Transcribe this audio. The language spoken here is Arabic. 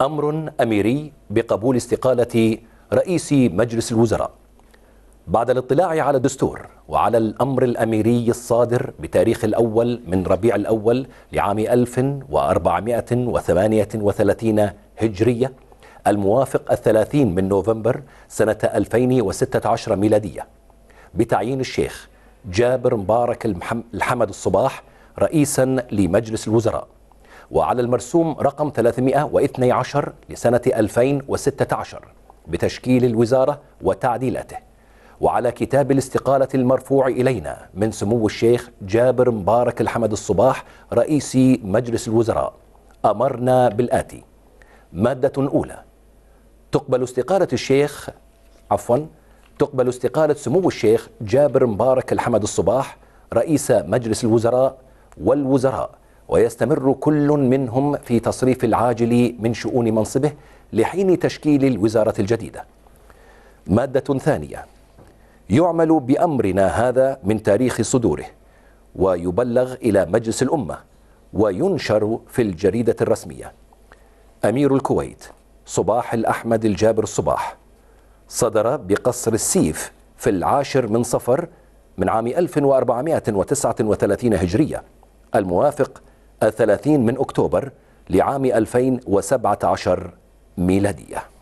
أمر أميري بقبول استقالة رئيس مجلس الوزراء بعد الاطلاع على الدستور وعلى الأمر الأميري الصادر بتاريخ الأول من ربيع الأول لعام 1438 هجرية الموافق الثلاثين من نوفمبر سنة 2016 ميلادية بتعيين الشيخ جابر مبارك الحمد الصباح رئيسا لمجلس الوزراء وعلى المرسوم رقم 312 لسنة 2016 بتشكيل الوزارة وتعديلاته وعلى كتاب الاستقالة المرفوع إلينا من سمو الشيخ جابر مبارك الحمد الصباح رئيس مجلس الوزراء أمرنا بالآتي مادة أولى تقبل استقالة الشيخ عفوا تقبل استقالة سمو الشيخ جابر مبارك الحمد الصباح رئيس مجلس الوزراء والوزراء ويستمر كل منهم في تصريف العاجل من شؤون منصبه لحين تشكيل الوزارة الجديدة مادة ثانية يعمل بأمرنا هذا من تاريخ صدوره ويبلغ إلى مجلس الأمة وينشر في الجريدة الرسمية أمير الكويت صباح الأحمد الجابر الصباح صدر بقصر السيف في العاشر من صفر من عام 1439 هجرية الموافق الثلاثين من أكتوبر لعام 2017 ميلادية